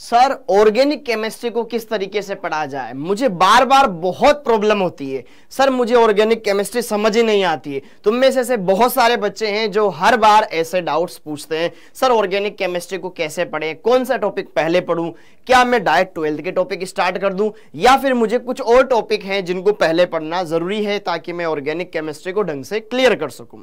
sir organic chemistry को किस तरीके से पढ़ा जाए मुझे बार बार बहुत प्रॉब्लम होती है सर मुझे ऑर्गेनिक केमिस्ट्री समझ ही नहीं आती है तुम में से ऐसे बहुत सारे बच्चे हैं जो हर बार ऐसे डाउट्स पूछते हैं सर ऑर्गेनिक केमिस्ट्री को कैसे पढ़े कौन सा टॉपिक पहले पढ़ूं क्या मैं डायरेक्ट ट्वेल्थ के टॉपिक स्टार्ट कर दूं या फिर मुझे कुछ और टॉपिक हैं जिनको पहले पढ़ना जरूरी है ताकि मैं ऑर्गेनिक केमिस्ट्री को ढंग से क्लियर कर सकूं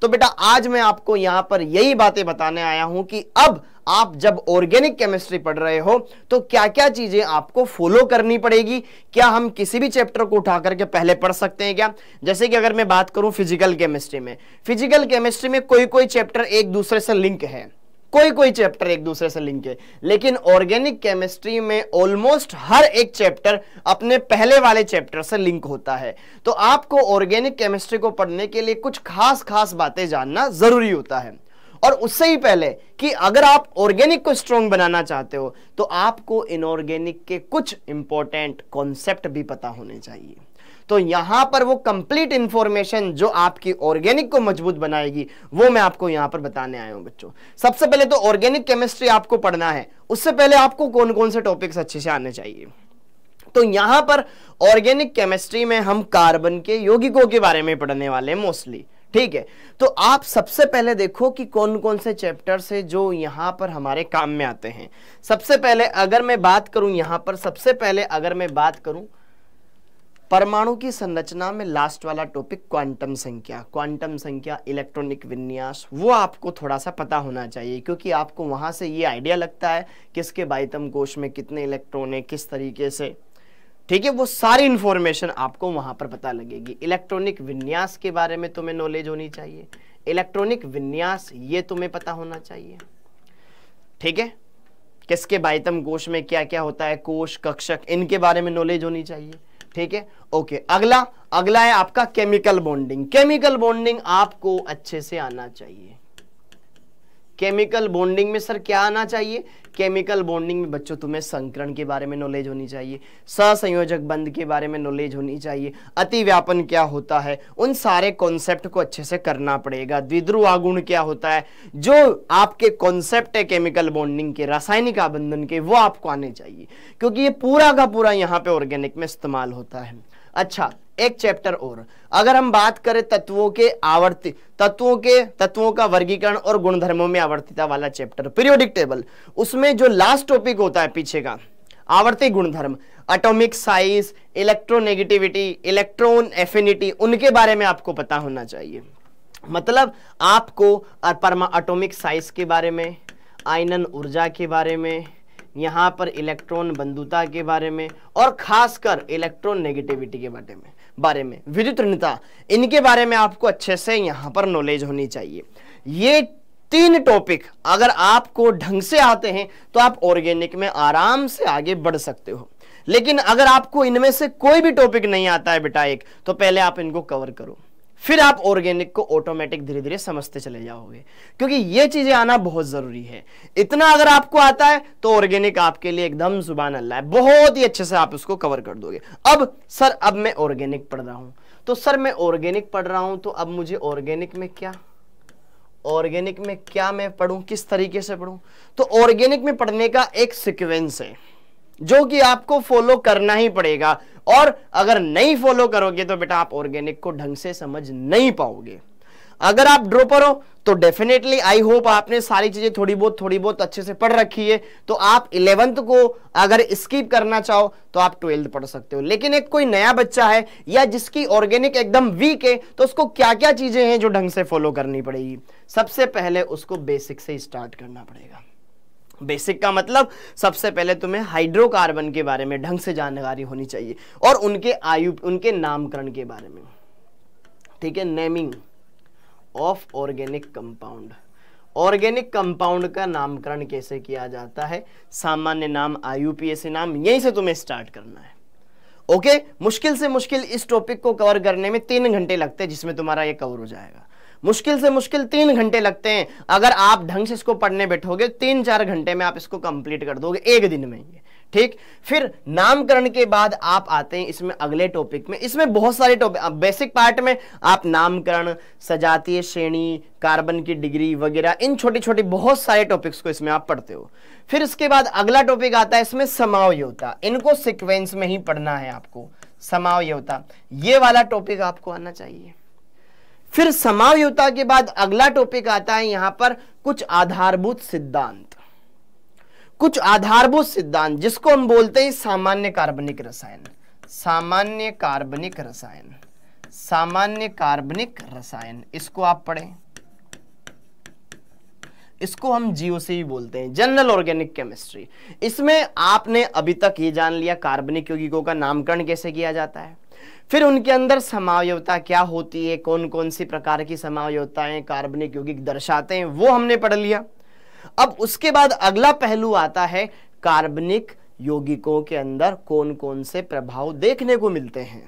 तो बेटा आज मैं आपको यहां पर यही बातें बताने आया हूं कि अब आप जब ऑर्गेनिक केमिस्ट्री पढ़ रहे हो तो क्या क्या चीजें आपको फॉलो करनी पड़ेगी क्या हम किसी भी चैप्टर को उठा करके पहले पढ़ सकते हैं क्या जैसे कि अगर मैं बात करूं फिजिकल केमिस्ट्री में फिजिकल केमिस्ट्री में कोई कोई चैप्टर एक दूसरे से लिंक है कोई कोई चैप्टर एक दूसरे से लिंक है लेकिन ऑर्गेनिक केमिस्ट्री में ऑलमोस्ट हर एक चैप्टर अपने पहले वाले चैप्टर से लिंक होता है तो आपको ऑर्गेनिक केमिस्ट्री को पढ़ने के लिए कुछ खास खास बातें जानना जरूरी होता है और उससे ही पहले कि अगर आप ऑर्गेनिक को स्ट्रॉन्ग बनाना चाहते हो तो आपको इनऑर्गेनिक के कुछ इंपॉर्टेंट कॉन्सेप्ट भी पता होने चाहिए तो यहां पर वो कंप्लीट इंफॉर्मेशन जो आपकी ऑर्गेनिक को मजबूत बनाएगी वो मैं आपको यहां पर बताने आया हूं बच्चों सबसे पहले तो ऑर्गेनिक केमिस्ट्री आपको पढ़ना है उससे पहले आपको कौन कौन से टॉपिक्स अच्छे से आने चाहिए तो यहां पर ऑर्गेनिक केमिस्ट्री में हम कार्बन के यौगिकों के बारे में पढ़ने वाले मोस्टली ठीक है तो आप सबसे पहले देखो कि कौन कौन से चैप्टर्स है जो यहाँ पर हमारे काम में आते हैं सबसे पहले अगर मैं बात करूं यहाँ पर सबसे पहले अगर मैं बात करूं परमाणु की संरचना में लास्ट वाला टॉपिक क्वांटम संख्या क्वांटम संख्या इलेक्ट्रॉनिक विन्यास वो आपको थोड़ा सा पता होना चाहिए क्योंकि आपको वहां से ये आइडिया लगता है किसके बाइतम कोश में कितने इलेक्ट्रॉन है किस तरीके से ठीक है वो सारी इंफॉर्मेशन आपको वहां पर पता लगेगी इलेक्ट्रॉनिक विन्यास के बारे में तुम्हें नॉलेज होनी चाहिए इलेक्ट्रॉनिक विन्यास ये तुम्हें पता होना चाहिए ठीक है किसके बाइतम कोश में क्या क्या होता है कोश कक्षक इनके बारे में नॉलेज होनी चाहिए ठीक है ओके अगला अगला है आपका केमिकल बॉन्डिंग केमिकल बॉन्डिंग आपको अच्छे से आना चाहिए केमिकल बॉन्डिंग में सर क्या आना चाहिए केमिकल बॉन्डिंग में बच्चों तुम्हें संकरण के बारे में नॉलेज होनी चाहिए ससंयोजक बंद के बारे में नॉलेज होनी चाहिए अतिव्यापन क्या होता है उन सारे कॉन्सेप्ट को अच्छे से करना पड़ेगा द्विध्रुव आगुण क्या होता है जो आपके कॉन्सेप्ट है केमिकल बॉन्डिंग के रासायनिक आबंधन के वो आपको आने चाहिए क्योंकि ये पूरा का पूरा यहाँ पे ऑर्गेनिक में इस्तेमाल होता है अच्छा एक चैप्टर और अगर हम बात करें तत्वों के आवर्ति तत्वों के तत्वों का वर्गीकरण और गुणधर्मों में आवर्तिता वाला चैप्टर पीरियोडिक टेबल उसमें जो लास्ट टॉपिक होता है पीछे का आवर्ती गुणधर्म atomic size electronegativity electron affinity उनके बारे में आपको पता होना चाहिए मतलब आपको परमा एटॉमिक साइज के बारे में आयनन ऊर्जा के बारे में यहाँ पर इलेक्ट्रॉन बंधुता के बारे में और खासकर इलेक्ट्रॉन नेगेटिविटी के बारे में बारे में विद्युत ऋणता इनके बारे में आपको अच्छे से यहाँ पर नॉलेज होनी चाहिए ये तीन टॉपिक अगर आपको ढंग से आते हैं तो आप ऑर्गेनिक में आराम से आगे बढ़ सकते हो लेकिन अगर आपको इनमें से कोई भी टॉपिक नहीं आता है बेटा एक तो पहले आप इनको कवर करो फिर आप ऑर्गेनिक को ऑटोमेटिक धीरे धीरे समझते चले जाओगे क्योंकि ये चीजें आना बहुत जरूरी है इतना अगर आपको आता है तो ऑर्गेनिक आपके लिए एकदम जुबान अल्लाह है बहुत ही अच्छे से आप उसको कवर कर दोगे अब सर अब मैं ऑर्गेनिक पढ़ रहा हूं तो सर मैं ऑर्गेनिक पढ़ रहा हूं तो अब मुझे ऑर्गेनिक में क्या ऑर्गेनिक में क्या मैं पढ़ू किस तरीके से पढ़ू तो ऑर्गेनिक में पढ़ने का एक सिक्वेंस है जो कि आपको फॉलो करना ही पड़ेगा और अगर नहीं फॉलो करोगे तो बेटा आप ऑर्गेनिक को ढंग से समझ नहीं पाओगे अगर आप ड्रोपर हो तो डेफिनेटली आई होप आपने सारी चीजें थोड़ी बहुत थोड़ी बहुत अच्छे से पढ़ रखी है तो आप इलेवंथ को अगर स्किप करना चाहो तो आप ट्वेल्थ पढ़ सकते हो लेकिन एक कोई नया बच्चा है या जिसकी ऑर्गेनिक एकदम वीक है तो उसको क्या क्या चीजें हैं जो ढंग से फॉलो करनी पड़ेगी सबसे पहले उसको बेसिक से स्टार्ट करना पड़ेगा बेसिक का मतलब सबसे पहले तुम्हें हाइड्रोकार्बन के बारे में ढंग से जानकारी होनी चाहिए और उनके आयु उनके नामकरण के बारे में ठीक है naming of organic compound organic compound का नामकरण कैसे किया जाता है सामान्य नाम आईयूपीएसी नाम यहीं से तुम्हें स्टार्ट करना है ओके मुश्किल से मुश्किल इस टॉपिक को कवर करने में तीन घंटे लगते हैं जिसमें तुम्हारा ये कवर हो जाएगा मुश्किल से मुश्किल तीन घंटे लगते हैं अगर आप ढंग से इसको पढ़ने बैठोगे तीन चार घंटे में आप इसको कंप्लीट कर दोगे एक दिन में ये ठीक फिर नामकरण के बाद आप आते हैं इसमें अगले टॉपिक में इसमें बहुत सारे टॉपिक बेसिक पार्ट में आप नामकरण सजातीय श्रेणी कार्बन की डिग्री वगैरह इन छोटी छोटी बहुत सारे टॉपिक्स को इसमें आप पढ़ते हो फिर इसके बाद अगला टॉपिक आता है इसमें समावयोता इनको सिक्वेंस में ही पढ़ना है आपको समावयोता ये वाला टॉपिक आपको आना चाहिए फिर समावयता के बाद अगला टॉपिक आता है यहां पर कुछ आधारभूत सिद्धांत कुछ आधारभूत सिद्धांत जिसको हम बोलते हैं सामान्य कार्बनिक रसायन सामान्य कार्बनिक रसायन सामान्य कार्बनिक रसायन इसको आप पढ़ें इसको हम जीओसी भी बोलते हैं जनरल ऑर्गेनिक केमिस्ट्री इसमें आपने अभी तक ये जान लिया कार्बनिक यौगिकों का नामकरण कैसे किया जाता है फिर उनके अंदर समावयवता क्या होती है कौन कौन सी प्रकार की समावयवताएं कार्बनिक यौगिक दर्शाते हैं वो हमने पढ़ लिया अब उसके बाद अगला पहलू आता है कार्बनिक यौगिकों के अंदर कौन कौन से प्रभाव देखने को मिलते हैं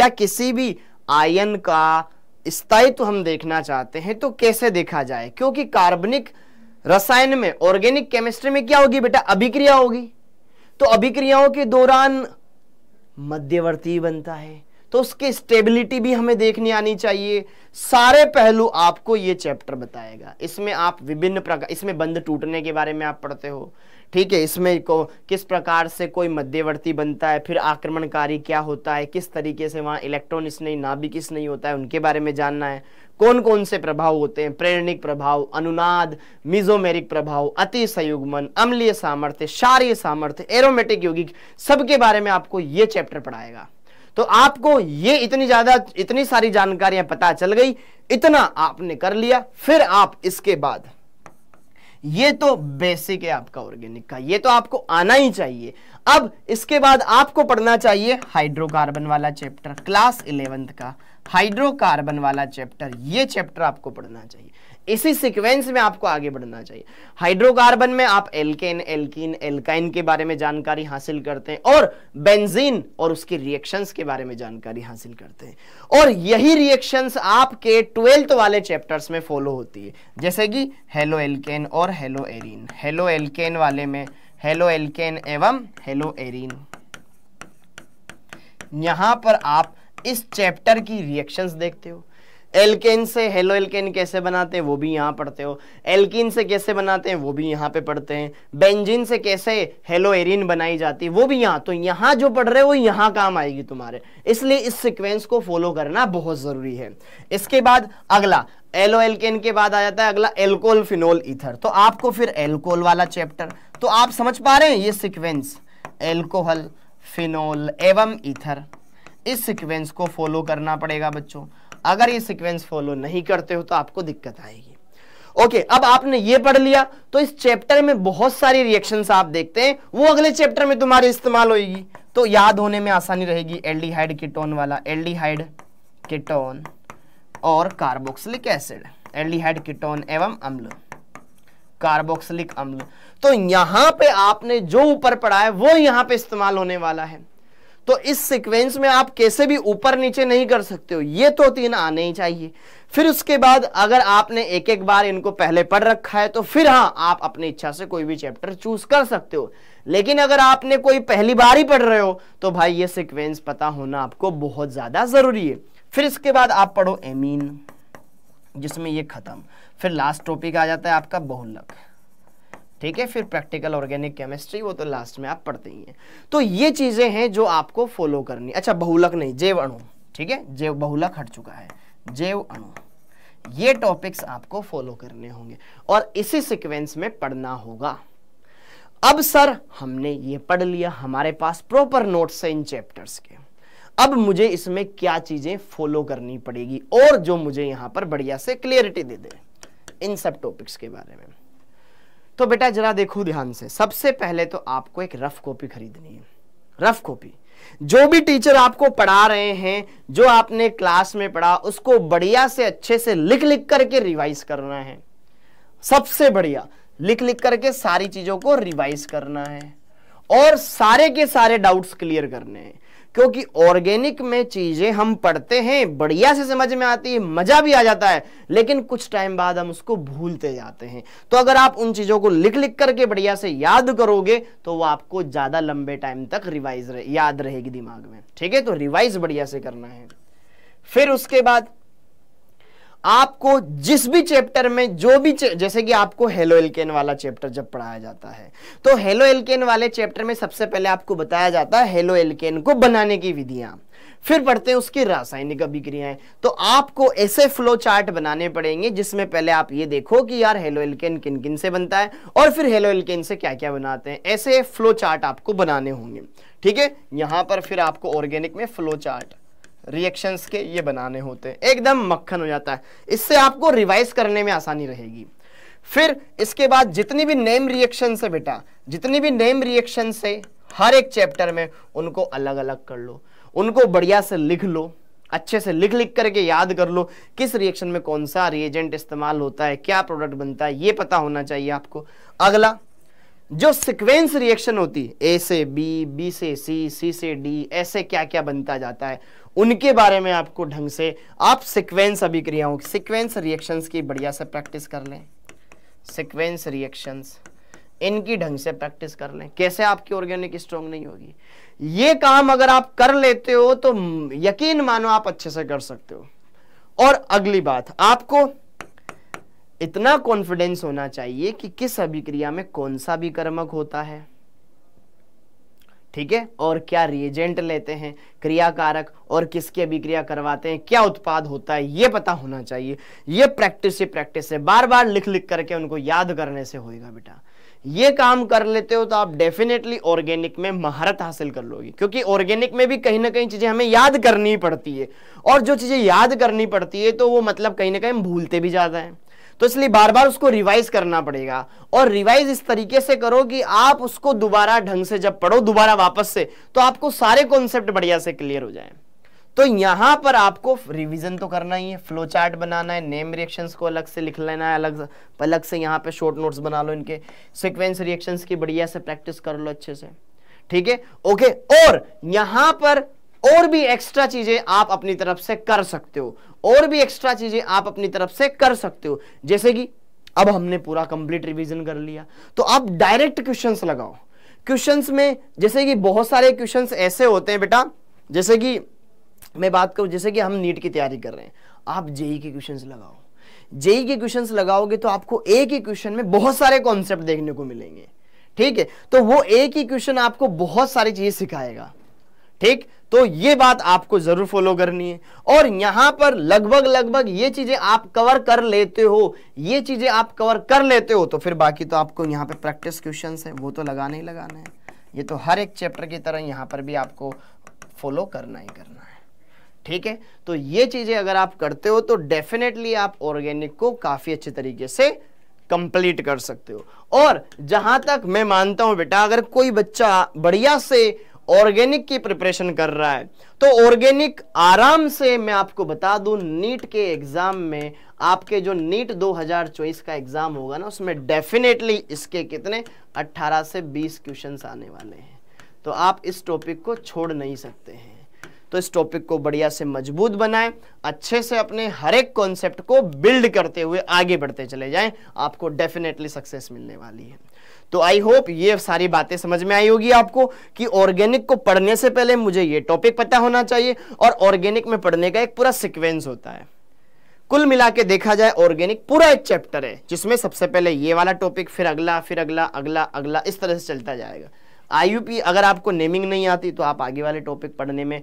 या किसी भी आयन का स्थायित्व तो हम देखना चाहते हैं तो कैसे देखा जाए क्योंकि कार्बनिक रसायन में ऑर्गेनिक केमिस्ट्री में क्या होगी बेटा अभिक्रिया होगी तो अभिक्रियाओं के दौरान मध्यवर्ती बनता है तो उसकी स्टेबिलिटी भी हमें देखनी आनी चाहिए सारे पहलू आपको ये चैप्टर बताएगा इसमें आप विभिन्न प्रकार इसमें बंद टूटने के बारे में आप पढ़ते हो ठीक है इसमें को किस प्रकार से कोई मध्यवर्ती बनता है फिर आक्रमणकारी क्या होता है किस तरीके से वहाँ इलेक्ट्रॉन इस नहीं इस नहीं होता है उनके बारे में जानना है कौन कौन से प्रभाव होते हैं प्रेरणिक प्रभाव अनुनाद मिजोमेरिक प्रभाव अति संयुग्मन अम्लीय सामर्थ्य शार्य सामर्थ्य एरोमेटिक यौगिक सबके बारे में आपको ये चैप्टर पढ़ाएगा तो आपको ये इतनी ज्यादा इतनी सारी जानकारियां पता चल गई इतना आपने कर लिया फिर आप इसके बाद ये तो बेसिक है आपका ऑर्गेनिक का ये तो आपको आना ही चाहिए अब इसके बाद आपको पढ़ना चाहिए हाइड्रोकार्बन वाला चैप्टर क्लास इलेवेंथ का हाइड्रोकार्बन वाला चैप्टर ये चैप्टर आपको पढ़ना चाहिए इसी सीक्वेंस में आपको आगे बढ़ना चाहिए हाइड्रोकार्बन में आप एल्केन एल्कीन एल्काइन के बारे में जानकारी हासिल करते हैं और बेंजीन और उसके रिएक्शंस के बारे में जानकारी हासिल करते हैं और यही रिएक्शंस आपके ट्वेल्थ वाले चैप्टर्स में फॉलो होती है जैसे कि हेलो एल्केन और हेलो एरिन हेलो एल्केन वाले में हेलो एल्केन एवं हेलो एरिन यहां पर आप इस चैप्टर की रिएक्शंस देखते हो एल्केन से हेलो एल्केन कैसे बनाते हैं वो भी यहाँ पढ़ते हो एल्किन से कैसे बनाते हैं वो भी यहाँ पे पढ़ते हैं बेंजिन से कैसे हेलो एरिन बनाई जाती है वो भी यहाँ तो यहाँ जो पढ़ रहे हो वो यहाँ काम आएगी तुम्हारे इसलिए इस सिक्वेंस को फॉलो करना बहुत ज़रूरी है इसके बाद अगला एलो एल्केन के बाद आ जाता है अगला एल्कोल फिनोल इथर तो आपको फिर एल्कोहल वाला चैप्टर तो आप समझ पा रहे हैं ये सिक्वेंस एल्कोहल फिनोल एवं इथर इस सिक्वेंस को फॉलो करना पड़ेगा बच्चों अगर ये सिक्वेंस फॉलो नहीं करते हो तो आपको दिक्कत आएगी ओके okay, अब आपने ये पढ़ लिया तो इस चैप्टर में बहुत सारी रिएक्शंस आप देखते हैं वो अगले चैप्टर में तुम्हारे इस्तेमाल होगी तो याद होने में आसानी रहेगी एल्डिहाइड कीटोन वाला एल्डिहाइड कीटोन और कार्बोक्सिलिक एसिड एल्डिहाइड कीटोन एवं अम्ल कार्बोक्सिलिक अम्ल तो यहां पे आपने जो ऊपर पढ़ा है वो यहां पे इस्तेमाल होने वाला है तो इस सीक्वेंस में आप कैसे भी ऊपर नीचे नहीं कर सकते हो ये तो तीन आने ही चाहिए फिर उसके बाद अगर आपने एक एक बार इनको पहले पढ़ रखा है तो फिर हाँ आप अपनी इच्छा से कोई भी चैप्टर चूज कर सकते हो लेकिन अगर आपने कोई पहली बार ही पढ़ रहे हो तो भाई ये सिक्वेंस पता होना आपको बहुत ज़्यादा ज़रूरी है फिर इसके बाद आप पढ़ो एमीन जिसमें ये ख़त्म फिर लास्ट टॉपिक आ जाता है आपका बहुलक ठीक है फिर प्रैक्टिकल ऑर्गेनिक केमिस्ट्री वो तो लास्ट में आप पढ़ते ही हैं तो ये चीज़ें हैं जो आपको फॉलो करनी अच्छा बहुलक नहीं जैव अणु ठीक है जैव बहुलक हट चुका है जैव अणु ये टॉपिक्स आपको फॉलो करने होंगे और इसी सिक्वेंस में पढ़ना होगा अब सर हमने ये पढ़ लिया हमारे पास प्रॉपर नोट्स है इन चैप्टर्स के अब मुझे इसमें क्या चीज़ें फॉलो करनी पड़ेगी और जो मुझे यहां पर बढ़िया से क्लियरिटी दे दे इन सब टॉपिक्स के बारे में तो बेटा जरा देखो ध्यान से सबसे पहले तो आपको एक रफ कॉपी खरीदनी है रफ कॉपी जो भी टीचर आपको पढ़ा रहे हैं जो आपने क्लास में पढ़ा उसको बढ़िया से अच्छे से लिख लिख करके रिवाइज करना है सबसे बढ़िया लिख लिख करके सारी चीजों को रिवाइज करना है और सारे के सारे डाउट्स क्लियर करने हैं क्योंकि ऑर्गेनिक में चीज़ें हम पढ़ते हैं बढ़िया से समझ में आती है मज़ा भी आ जाता है लेकिन कुछ टाइम बाद हम उसको भूलते जाते हैं तो अगर आप उन चीज़ों को लिख लिख करके बढ़िया से याद करोगे तो वो आपको ज़्यादा लंबे टाइम तक रिवाइज रहे, याद रहेगी दिमाग में ठीक है तो रिवाइज बढ़िया से करना है फिर उसके बाद आपको जिस भी चैप्टर में जो भी जैसे कि आपको हेलो एल्केन वाला चैप्टर जब पढ़ाया जाता है तो हेलो एलकेन वाले चैप्टर में सबसे पहले आपको बताया जाता है हेलो एलकेन को बनाने की विधियां फिर पढ़ते हैं उसकी रासायनिक अभिक्रियाएं तो आपको ऐसे फ्लो चार्ट बनाने पड़ेंगे जिसमें पहले आप ये देखो कि यार हेलो एल्केन किन किन से बनता है और फिर हेलो एलकेन से क्या क्या बनाते हैं ऐसे फ्लो चार्ट आपको बनाने होंगे ठीक है यहां पर फिर आपको ऑर्गेनिक में फ्लो चार्ट रिएक्शंस के ये बनाने होते हैं एकदम मक्खन हो जाता है इससे आपको रिवाइज करने में आसानी रहेगी फिर इसके बाद जितनी भी नेम रिएक्शन है बेटा जितनी भी नेम रिएक्शन है हर एक चैप्टर में उनको अलग अलग कर लो उनको बढ़िया से लिख लो अच्छे से लिख लिख करके याद कर लो किस रिएक्शन में कौन सा रिएजेंट इस्तेमाल होता है क्या प्रोडक्ट बनता है ये पता होना चाहिए आपको अगला जो सिक्वेंस रिएक्शन होती है ए से बी बी से सी सी से डी ऐसे क्या क्या बनता जाता है उनके बारे में आपको ढंग से आप सिक्वेंस अभिक्रियाओं की सिक्वेंस रिएक्शंस की बढ़िया से प्रैक्टिस कर लें सिक्वेंस रिएक्शंस इनकी ढंग से प्रैक्टिस कर लें कैसे आपकी ऑर्गेनिक स्ट्रांग नहीं होगी ये काम अगर आप कर लेते हो तो यकीन मानो आप अच्छे से कर सकते हो और अगली बात आपको इतना कॉन्फिडेंस होना चाहिए कि किस अभिक्रिया में कौन सा भी होता है ठीक है और क्या रिएजेंट लेते हैं क्रियाकारक और किसकी अभिक्रिया करवाते हैं क्या उत्पाद होता है यह पता होना चाहिए यह प्रैक्टिस से प्रैक्टिस से बार बार लिख लिख करके उनको याद करने से होएगा बेटा ये काम कर लेते हो तो आप डेफिनेटली ऑर्गेनिक में महारत हासिल कर लोगे क्योंकि ऑर्गेनिक में भी कहीं ना कहीं चीजें हमें याद करनी पड़ती है और जो चीजें याद करनी पड़ती है तो वो मतलब कहीं ना कहीं भूलते भी ज्यादा है तो इसलिए बार बार उसको रिवाइज करना पड़ेगा और रिवाइज इस तरीके से करो कि आप उसको दोबारा ढंग से जब पढ़ो दोबारा वापस से तो आपको सारे कॉन्सेप्ट बढ़िया से क्लियर हो जाए तो यहां पर आपको रिवीजन तो करना ही है फ्लो चार्ट बनाना है नेम रिएक्शंस को अलग से लिख लेना है अलग अलग से यहाँ पे शॉर्ट नोट्स बना लो इनके सीक्वेंस रिएक्शंस की बढ़िया से प्रैक्टिस कर लो अच्छे से ठीक है ओके और यहां पर और भी एक्स्ट्रा चीजें आप अपनी तरफ से कर सकते हो और भी एक्स्ट्रा चीजें आप अपनी तरफ से कर सकते हो जैसे कि अब हमने पूरा कंप्लीट रिवीजन कर लिया तो आप डायरेक्ट क्वेश्चंस लगाओ क्वेश्चंस में जैसे कि बहुत सारे क्वेश्चंस ऐसे होते हैं बेटा जैसे कि मैं बात करूं जैसे कि हम नीट की तैयारी कर रहे हैं आप जेई के क्वेश्चंस लगाओ जेई के क्वेश्चंस लगाओगे तो आपको एक ही क्वेश्चन में बहुत सारे कॉन्सेप्ट देखने को मिलेंगे ठीक है तो वो एक ही क्वेश्चन आपको बहुत सारी चीजें सिखाएगा ठीक तो ये बात आपको जरूर फॉलो करनी है और यहां पर लगभग लगभग ये चीजें आप कवर कर लेते हो ये चीजें आप कवर कर लेते हो तो फिर बाकी तो आपको यहां पर प्रैक्टिस क्वेश्चन है वो तो लगाना ही लगाना है ये तो हर एक चैप्टर की तरह यहां पर भी आपको फॉलो करना ही करना है ठीक है तो ये चीजें अगर आप करते हो तो डेफिनेटली आप ऑर्गेनिक को काफी अच्छे तरीके से कंप्लीट कर सकते हो और जहां तक मैं मानता हूं बेटा अगर कोई बच्चा बढ़िया से ऑर्गेनिक की प्रिपरेशन कर रहा है तो ऑर्गेनिक आराम से मैं आपको बता दूं नीट के एग्जाम में आपके जो नीट 2024 का एग्जाम होगा ना उसमें डेफिनेटली इसके कितने 18 से 20 क्वेश्चंस आने वाले हैं तो आप इस टॉपिक को छोड़ नहीं सकते हैं तो इस टॉपिक को बढ़िया से मजबूत बनाएं अच्छे से अपने हर एक कॉन्सेप्ट को बिल्ड करते हुए आगे बढ़ते चले जाएं आपको डेफिनेटली सक्सेस मिलने वाली है तो आई होप ये सारी बातें समझ में आई होगी आपको कि ऑर्गेनिक को पढ़ने से पहले मुझे ये टॉपिक पता होना चाहिए और ऑर्गेनिक में पढ़ने का एक पूरा सिक्वेंस होता है कुल मिला के देखा जाए ऑर्गेनिक पूरा एक चैप्टर है जिसमें सबसे पहले ये वाला टॉपिक फिर अगला फिर अगला अगला अगला इस तरह से चलता जाएगा आई अगर आपको नेमिंग नहीं आती तो आप आगे वाले टॉपिक पढ़ने में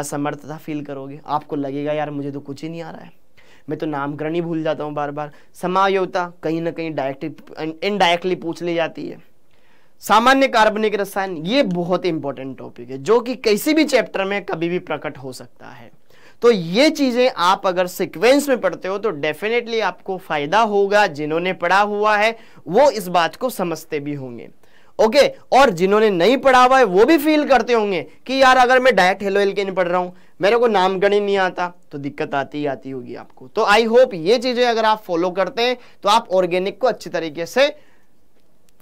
असमर्थता फील करोगे आपको लगेगा यार मुझे तो कुछ ही नहीं आ रहा है मैं तो नामकरण ही भूल जाता हूँ बार बार समायोता कहीं ना कहीं डायरेक्ट इनडायरेक्टली पूछ ली जाती है सामान्य कार्बनिक रसायन ये बहुत इंपॉर्टेंट टॉपिक है जो कि किसी भी चैप्टर में कभी भी प्रकट हो सकता है तो ये चीज़ें आप अगर सिक्वेंस में पढ़ते हो तो डेफिनेटली आपको फायदा होगा जिन्होंने पढ़ा हुआ है वो इस बात को समझते भी होंगे ओके okay, और जिन्होंने नहीं पढ़ा हुआ है वो भी फील करते होंगे कि यार अगर मैं डायरेक्ट हेलो नहीं पढ़ रहा हूं मेरे को नाम गणित नहीं आता तो दिक्कत आती ही आती होगी आपको तो आई होप ये चीज़ें अगर आप फॉलो करते हैं तो आप ऑर्गेनिक को अच्छी तरीके से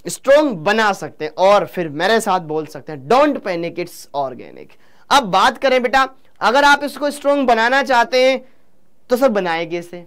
स्ट्रोंग बना सकते हैं और फिर मेरे साथ बोल सकते हैं डोंट पैनिक इट्स ऑर्गेनिक अब बात करें बेटा अगर आप इसको स्ट्रोंग बनाना चाहते हैं तो सर बनाए कैसे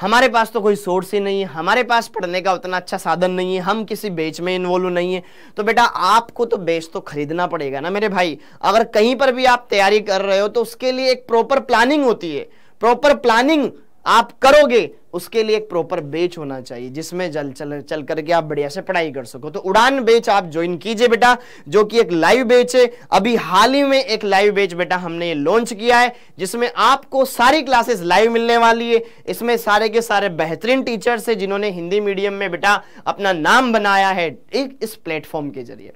हमारे पास तो कोई सोर्स ही नहीं है हमारे पास पढ़ने का उतना अच्छा साधन नहीं है हम किसी बेच में इन्वॉल्व नहीं है तो बेटा आपको तो बेच तो खरीदना पड़ेगा ना मेरे भाई अगर कहीं पर भी आप तैयारी कर रहे हो तो उसके लिए एक प्रॉपर प्लानिंग होती है प्रॉपर प्लानिंग आप करोगे उसके लिए एक प्रॉपर बेच होना चाहिए जिसमें जल चल चल करके आप बढ़िया से पढ़ाई कर सको तो उड़ान बेच आप ज्वाइन कीजिए बेटा जो कि एक लाइव बेच है अभी हाल ही में एक लाइव बेच बेटा हमने ये लॉन्च किया है जिसमें आपको सारी क्लासेस लाइव मिलने वाली है इसमें सारे के सारे बेहतरीन टीचर्स है जिन्होंने हिंदी मीडियम में बेटा अपना नाम बनाया है इस प्लेटफॉर्म के जरिए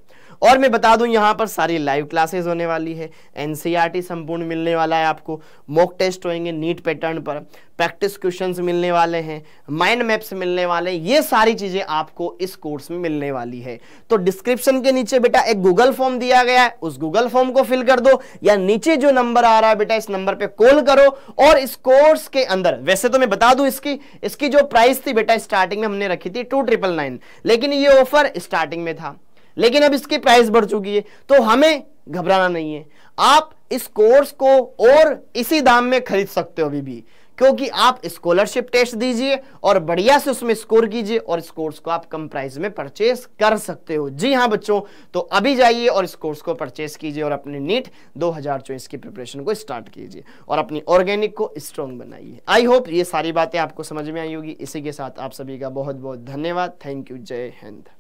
और मैं बता दूं यहाँ पर सारी लाइव क्लासेस होने वाली है एनसीईआरटी e संपूर्ण मिलने वाला है आपको मॉक टेस्ट होएंगे नीट पैटर्न पर प्रैक्टिस क्वेश्चंस मिलने वाले हैं माइंड मैप्स मिलने वाले हैं ये सारी चीज़ें आपको इस कोर्स में मिलने वाली है तो डिस्क्रिप्शन के नीचे बेटा एक गूगल फॉर्म दिया गया है उस गूगल फॉर्म को फिल कर दो या नीचे जो नंबर आ रहा है बेटा इस नंबर पर कॉल करो और इस कोर्स के अंदर वैसे तो मैं बता दू इसकी इसकी जो प्राइस थी बेटा स्टार्टिंग में हमने रखी थी टू ट्रिपल नाइन लेकिन ये ऑफर स्टार्टिंग में था लेकिन अब इसकी प्राइस बढ़ चुकी है तो हमें घबराना नहीं है आप इस कोर्स को और इसी दाम में खरीद सकते हो अभी भी क्योंकि आप स्कॉलरशिप टेस्ट दीजिए और बढ़िया से उसमें स्कोर कीजिए और इस कोर्स को आप कम प्राइस में परचेस कर सकते हो जी हाँ बच्चों तो अभी जाइए और इस कोर्स को परचेस कीजिए और अपने नीट 2024 की प्रिपरेशन को स्टार्ट कीजिए और अपनी ऑर्गेनिक को स्ट्रॉन्ग बनाइए आई होप ये सारी बातें आपको समझ में आई होगी इसी के साथ आप सभी का बहुत बहुत धन्यवाद थैंक यू जय हिंद